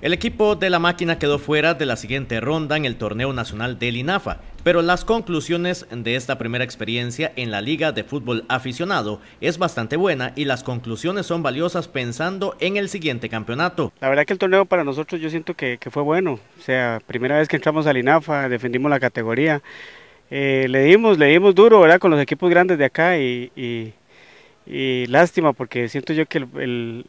El equipo de la máquina quedó fuera de la siguiente ronda en el torneo nacional del INAFA, pero las conclusiones de esta primera experiencia en la Liga de Fútbol Aficionado es bastante buena y las conclusiones son valiosas pensando en el siguiente campeonato. La verdad que el torneo para nosotros yo siento que, fue bueno, o sea, primera vez que entramos al INAFA, defendimos la categoría, eh, le dimos, le dimos duro, ¿verdad? Con los equipos grandes de acá y, lástima porque siento yo que el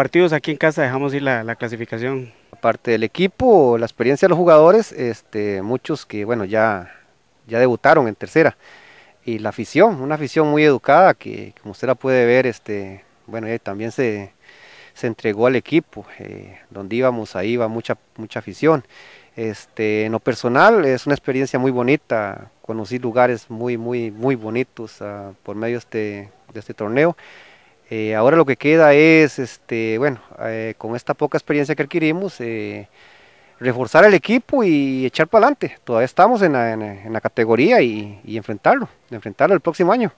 partidos aquí en casa dejamos ir la, clasificación. Aparte del equipo, la experiencia de los jugadores, este, muchos que bueno ya, ya debutaron en tercera. Y la afición, una afición muy educada que como usted la puede ver, este, bueno, eh, también se, se entregó al equipo. Eh, donde íbamos, ahí iba mucha, mucha afición. Este, en lo personal es una experiencia muy bonita, conocí lugares muy, muy, muy bonitos ah, por medio este, de este torneo. Eh, ahora lo que queda es, este, bueno, eh, con esta poca experiencia que adquirimos, eh, reforzar el equipo y echar para adelante. Todavía estamos en la, categoría y, y, enfrentarlo, enfrentarlo el próximo año.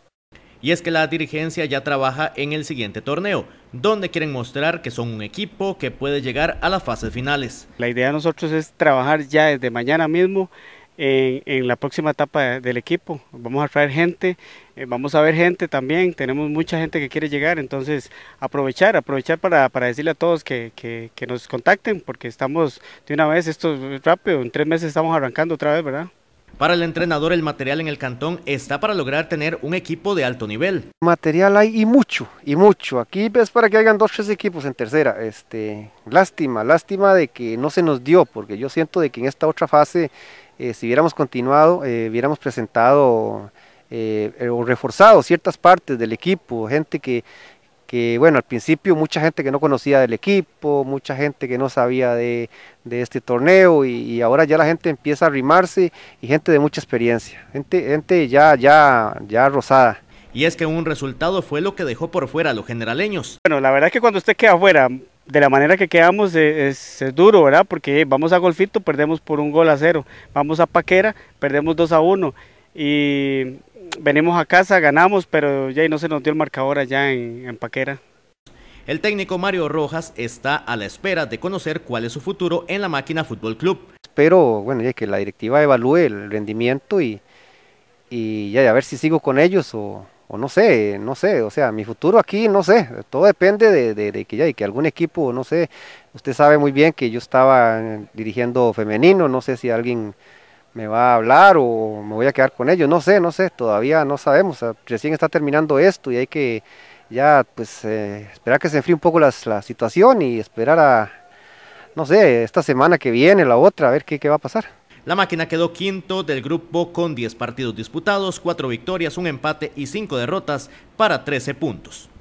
Y es que la dirigencia ya trabaja en el siguiente torneo, donde quieren mostrar que son un equipo que puede llegar a las fases finales. La idea de nosotros es trabajar ya desde mañana mismo en, la próxima etapa del equipo. Vamos a traer gente, eh, vamos a ver gente también, tenemos mucha gente que quiere llegar, entonces aprovechar, aprovechar para, decirle a todos que, que, nos contacten, porque estamos de una vez, esto es rápido, en tres meses estamos arrancando otra vez, ¿verdad? Para el entrenador, el material en el cantón está para lograr tener un equipo de alto nivel. Material hay y mucho, y mucho. Aquí es para que hagan dos, tres equipos en tercera. Este, lástima, lástima de que no se nos dio, porque yo siento de que en esta otra fase, eh, si hubiéramos continuado, eh, hubiéramos presentado eh, o reforzado ciertas partes del equipo, gente que, bueno, al principio mucha gente que no conocía del equipo, mucha gente que no sabía de, este torneo y, ahora ya la gente empieza a arrimarse y gente de mucha experiencia, gente, gente ya, ya, ya rosada. Y es que un resultado fue lo que dejó por fuera a los generaleños. Bueno, la verdad es que cuando usted queda fuera, de la manera que quedamos eh, es, duro, ¿verdad? Porque vamos a Golfito, perdemos por un gol a cero, vamos a Paquera, perdemos 2 a 1 y venimos a casa, ganamos, pero ya no se nos dio el marcador allá en, Paquera. El técnico Mario Rojas está a la espera de conocer cuál es su futuro en la máquina Fútbol Club. Espero bueno, ya que la directiva evalúe el rendimiento y, y ya a ver si sigo con ellos o, o, no sé, no sé, o sea, mi futuro aquí no sé, todo depende de, de, de que ya y que algún equipo, no sé, usted sabe muy bien que yo estaba dirigiendo femenino, no sé si alguien me va a hablar o me voy a quedar con ellos, no sé, no sé, todavía no sabemos, recién está terminando esto y hay que ya pues eh, esperar que se enfríe un poco la situación y esperar a, no sé, esta semana que viene, la otra, a ver qué, qué va a pasar. La máquina quedó quinto del grupo con 10 partidos disputados, 4 victorias, un empate y 5 derrotas para 13 puntos.